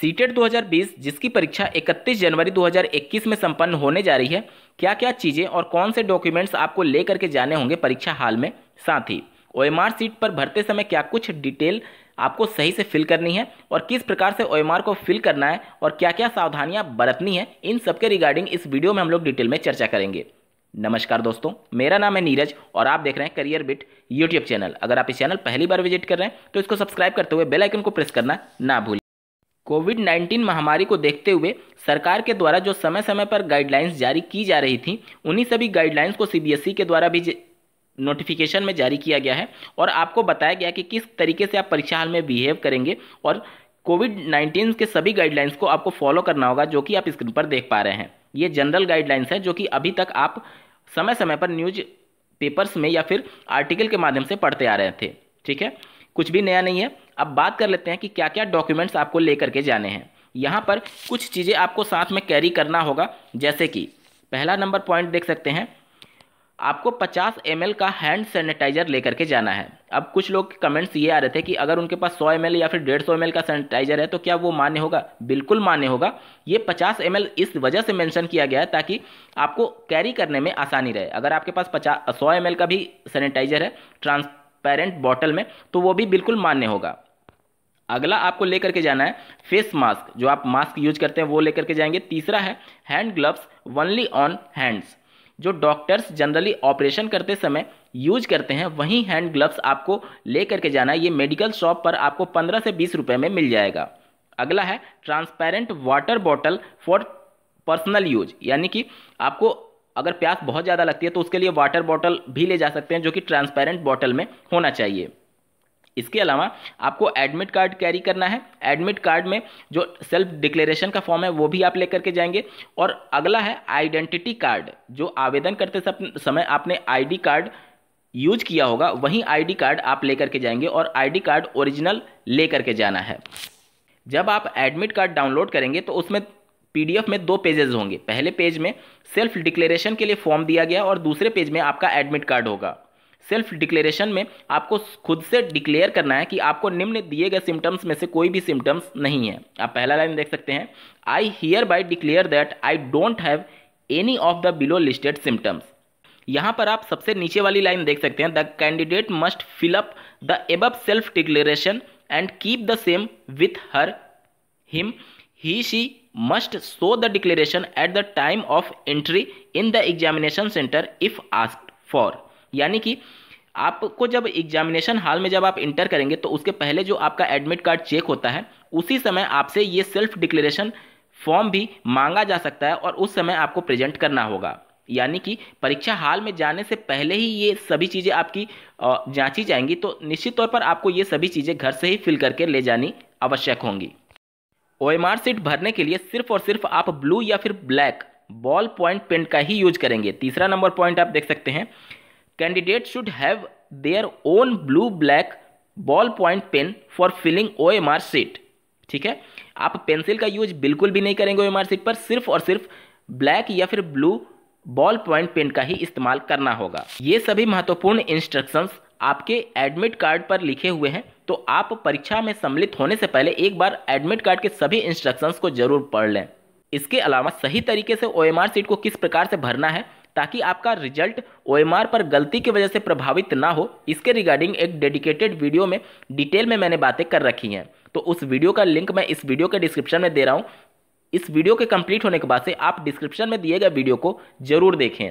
CTET 2020 जिसकी परीक्षा 31 जनवरी 2021 में संपन्न होने जा रही है क्या क्या चीज़ें और कौन से डॉक्यूमेंट्स आपको लेकर के जाने होंगे परीक्षा हाल में साथ ही ओ सीट पर भरते समय क्या कुछ डिटेल आपको सही से फिल करनी है और किस प्रकार से ओ को फिल करना है और क्या क्या सावधानियां बरतनी है इन सब के रिगार्डिंग इस वीडियो में हम लोग डिटेल में चर्चा करेंगे नमस्कार दोस्तों मेरा नाम है नीरज और आप देख रहे हैं करियर बिट यूट्यूब चैनल अगर आप इस चैनल पहली बार विजिट कर रहे हैं तो इसको सब्सक्राइब करते हुए बेल आइकन को प्रेस करना ना भूलें कोविड 19 महामारी को देखते हुए सरकार के द्वारा जो समय समय पर गाइडलाइंस जारी की जा रही थी उन्हीं सभी गाइडलाइंस को सीबीएसई e के द्वारा भी नोटिफिकेशन में जारी किया गया है और आपको बताया गया कि किस तरीके से आप परीक्षा हाल में बिहेव करेंगे और कोविड 19 के सभी गाइडलाइंस को आपको फॉलो करना होगा जो कि आप स्क्रीन पर देख पा रहे हैं ये जनरल गाइडलाइंस है जो कि अभी तक आप समय समय पर न्यूज पेपर्स में या फिर आर्टिकल के माध्यम से पढ़ते आ रहे थे ठीक है कुछ भी नया नहीं है अब बात कर लेते हैं कि क्या क्या डॉक्यूमेंट्स आपको लेकर के जाने हैं यहाँ पर कुछ चीज़ें आपको साथ में कैरी करना होगा जैसे कि पहला नंबर पॉइंट देख सकते हैं आपको 50 एम का हैंड सैनिटाइजर लेकर के जाना है अब कुछ लोग कमेंट्स ये आ रहे थे कि अगर उनके पास 100 एम या फिर 150 एम का सैनिटाइजर है तो क्या वो मान्य होगा बिल्कुल मान्य होगा ये 50 एम इस वजह से मेंशन किया गया है ताकि आपको कैरी करने में आसानी रहे अगर आपके पास पचास सौ एम का भी सैनिटाइजर है ट्रांस पेरेंट बॉटल में तो वो भी बिल्कुल मान्य होगा अगला आपको लेकर के जाना है फेस मास्क जो आप मास्क यूज करते हैं वो लेकर के जाएंगे तीसरा है hand gloves only on hands जो डॉक्टर्स जनरली ऑपरेशन करते समय यूज करते हैं वही हैंड ग्लव्स आपको लेकर के जाना है ये मेडिकल शॉप पर आपको पंद्रह से बीस रुपये में मिल जाएगा अगला है transparent water bottle for personal use यानी कि आपको अगर प्यास बहुत ज़्यादा लगती है तो उसके लिए वाटर बॉटल भी ले जा सकते हैं जो कि ट्रांसपेरेंट बॉटल में होना चाहिए इसके अलावा आपको एडमिट कार्ड कैरी करना है एडमिट कार्ड में जो सेल्फ डिक्लेरेशन का फॉर्म है वो भी आप लेकर के जाएंगे और अगला है आइडेंटिटी कार्ड जो आवेदन करते समय आपने आईडी कार्ड यूज किया होगा वहीं आईडी कार्ड आप लेकर के जाएंगे और आईडी कार्ड ओरिजिनल लेकर के जाना है जब आप एडमिट कार्ड डाउनलोड करेंगे तो उसमें पीडीएफ में दो पेजेस होंगे पहले पेज में सेल्फ डिक्लेरेशन के लिए फॉर्म दिया गया और दूसरे पेज में आपका एडमिट कार्ड होगा सेल्फ डिक्लेरेशन में आपको खुद से डिक्लेयर करना है कि आपको निम्न दिए गए सिम्टम्स में से कोई भी सिम्टम्स नहीं है आप पहला लाइन देख सकते हैं I hereby declare that I don't have any of the below listed symptoms यहाँ पर आप सबसे नीचे वाली लाइन देख सकते हैं the candidate must fill up the above self declaration and keep the same with her him he she must show the declaration at the time of entry in the examination center if asked for यानी कि आपको जब examination hall में जब आप inter करेंगे तो उसके पहले जो आपका एडमिट कार्ड चेक होता है उसी समय आपसे ये सेल्फ डिक्लेरेशन फॉर्म भी मांगा जा सकता है और उस समय आपको प्रेजेंट करना होगा यानी कि परीक्षा हाल में जाने से पहले ही ये सभी चीज़ें आपकी जांची जाएंगी तो निश्चित तौर पर आपको ये सभी चीज़ें घर से ही फिल करके ले जानी आवश्यक होंगी ओ एम आर सीट भरने के लिए सिर्फ और सिर्फ आप ब्लू या फिर ब्लैक बॉल पॉइंट पेंट का ही यूज करेंगे तीसरा नंबर पॉइंट आप देख सकते हैं candidate should have their own blue black ball point pen for filling O M R sheet ठीक है आप पेंसिल का यूज बिल्कुल भी नहीं करेंगे ओ एम आर सीट पर सिर्फ और सिर्फ ब्लैक या फिर ब्लू बॉल पॉइंट पेन का ही इस्तेमाल करना होगा ये सभी महत्वपूर्ण इंस्ट्रक्शंस आपके एडमिट कार्ड पर लिखे हुए हैं तो आप परीक्षा में सम्मिलित होने से पहले एक बार एडमिट कार्ड के सभी इंस्ट्रक्शंस को जरूर पढ़ लें इसके अलावा सही तरीके से ओ सीट को किस प्रकार से भरना है ताकि आपका रिजल्ट ओ पर गलती की वजह से प्रभावित ना हो इसके रिगार्डिंग एक डेडिकेटेड वीडियो में डिटेल में मैंने बातें कर रखी हैं तो उस वीडियो का लिंक मैं इस वीडियो के डिस्क्रिप्शन में दे रहा हूँ इस वीडियो के कंप्लीट होने के बाद से आप डिस्क्रिप्शन में दिए गए वीडियो को जरूर देखें